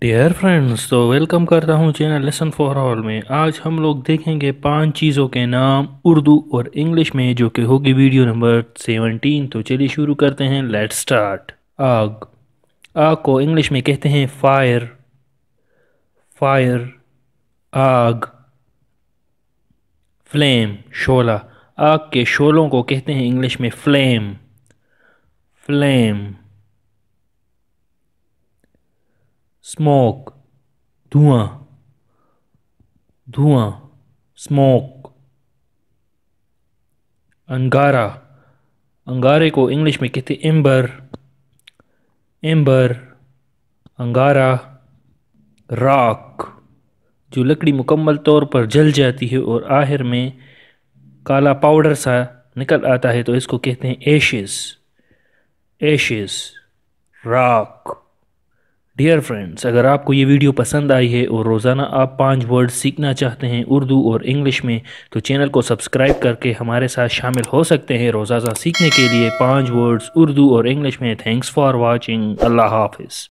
dear friends तो welcome करता हूँ चैनल लेसन फॉर ऑल में आज हम लोग देखेंगे पांच चीज़ों के नाम उर्दू और इंग्लिश में जो कि होगी वीडियो नंबर सेवनटीन तो चलिए शुरू करते हैं लेट स्टार्ट आग आग को इंग्लिश में कहते हैं फायर फायर आग फ्लेम शोला आग के शोलों को कहते हैं इंग्लिश में फ्लेम फ्लेम स्मोक धुआं धुआं स्मोक अंगारा अंगारे को इंग्लिश में कहते एम्बर एम्बर अंगारा राख जो लकड़ी मुकम्मल तौर पर जल जाती है और आखिर में काला पाउडर सा निकल आता है तो इसको कहते हैं एशेस एशेस राख डियर फ्रेंड्स अगर आपको ये वीडियो पसंद आई है और रोज़ाना आप पांच वर्ड सीखना चाहते हैं उर्दू और इंग्लिश में तो चैनल को सब्सक्राइब करके हमारे साथ शामिल हो सकते हैं रोज़ाना सीखने के लिए पांच वर्ड्स उर्दू और इंग्लिश में थैंक्स फॉर वॉचिंग अल्लाह हाफिज़